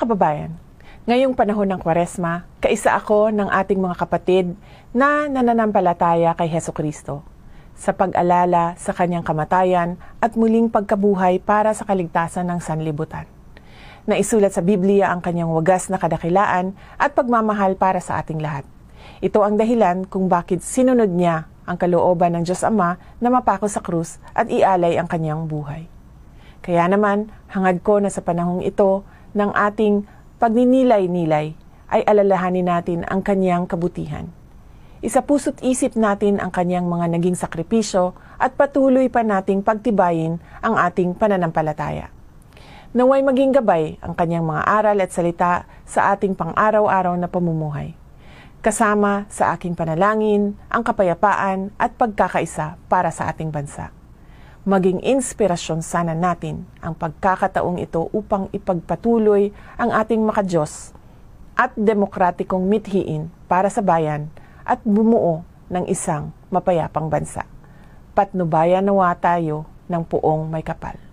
kababayan, ngayong panahon ng Kwaresma, kaisa ako ng ating mga kapatid na nananampalataya kay Heso Kristo sa pag-alala sa kanyang kamatayan at muling pagkabuhay para sa kaligtasan ng sanlibutan. Naisulat sa Biblia ang kanyang wagas na kadakilaan at pagmamahal para sa ating lahat. Ito ang dahilan kung bakit sinunod niya ang kalooban ng Diyos Ama na mapako sa krus at ialay ang kanyang buhay. Kaya naman, hangad ko na sa panahong ito ng ating pagninilay-nilay ay alalahanin natin ang kanyang kabutihan. Isapuso't isip natin ang kanyang mga naging sakripisyo at patuloy pa nating pagtibayin ang ating pananampalataya. Naway maging gabay ang kanyang mga aral at salita sa ating pang-araw-araw na pamumuhay. Kasama sa aking panalangin ang kapayapaan at pagkakaisa para sa ating bansa. Maging inspirasyon sana natin ang pagkakataong ito upang ipagpatuloy ang ating makajos at demokratikong mithiin para sa bayan at bumuo ng isang mapayapang bansa. Patnubayan nawa tayo ng puong may kapal.